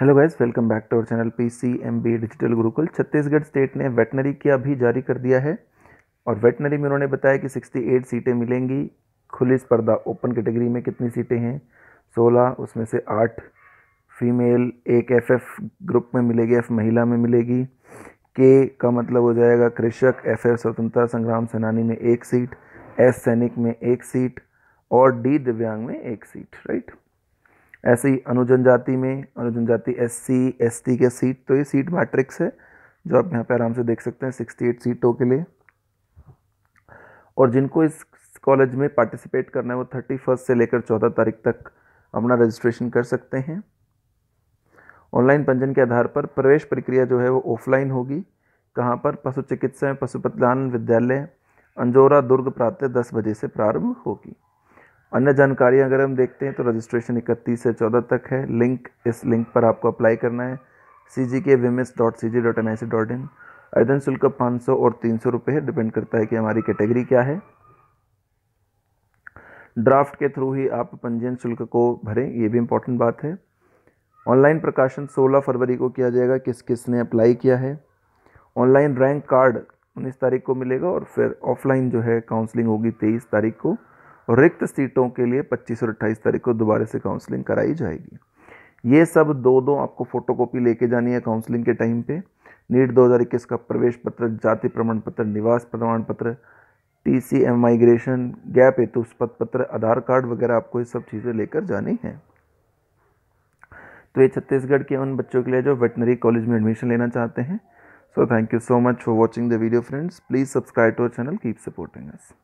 hello guys welcome back to our channel P C M B digital Gurukul Chhattisgarh state ने veterinary की अभी जारी कर दिया है और वेटनरी में उन्होंने बताया कि 68 सीटें मिलेंगी खुली स्पर्धा ओपन कैटेगरी में कितनी सीटें हैं 16 उसमें से 8 फीमेल एक एफएफ ग्रुप में मिलेगी एफ महिला में मिलेगी के का मतलब हो जाएगा कृषक एफ एफ स्वतंत्रता संग्राम सेनानी में एक सीट एस सैनिक में एक सीट और डी दिव्यांग में एक सीट राइट ऐसे ही अनुजनजाति में अनुजनजाति एस सी एस टी के सीट तो ये सीट मैट्रिक्स है जो आप यहाँ पे आराम से देख सकते हैं सिक्सटी एट सीटों के लिए और जिनको इस कॉलेज में पार्टिसिपेट करना है वो थर्टी फर्स्ट से लेकर चौदह तारीख तक अपना रजिस्ट्रेशन कर सकते हैं ऑनलाइन पंजीयन के आधार पर प्रवेश प्रक्रिया जो है वो ऑफलाइन होगी कहाँ पर पशु चिकित्सा एवं विद्यालय अंजोरा दुर्ग प्रातः दस बजे से प्रारंभ होगी अन्य जानकारी अगर हम देखते हैं तो रजिस्ट्रेशन 31 से 14 तक है लिंक इस लिंक पर आपको अप्लाई करना है सी जी के women's dot C G dot N I C dot in आवेदन शुल्क पाँच सौ और तीन सौ रुपये है डिपेंड करता है कि हमारी कैटेगरी क्या है ड्राफ्ट के थ्रू ही आप पंजीयन शुल्क को भरें ये भी इम्पोर्टेंट बात है ऑनलाइन प्रकाशन 16 फरवरी को किया जाएगा किस किस ने अप्लाई किया है ऑनलाइन रैंक कार्ड उन्नीस तारीख को मिलेगा और फिर ऑफलाइन जो है काउंसलिंग होगी तेईस तारीख को और रिक्त सीटों के लिए 25 और 28 तारीख को दोबारा से काउंसलिंग कराई जाएगी ये सब दो दो आपको फोटोकॉपी लेके जानी है काउंसलिंग के टाइम पे नीट 2021 का प्रवेश पत्र जाति प्रमाण पत्र निवास प्रमाण पत्र T C M migration gap हेतु पद पत्र आधार कार्ड वगैरह आपको ये सब चीज़ें लेकर जानी है तो ये छत्तीसगढ़ के उन बच्चों के लिए जो वेटनरी कॉलेज में एडमिशन लेना चाहते हैं so thank you so much for watching the video friends please subscribe to our channel keep supporting us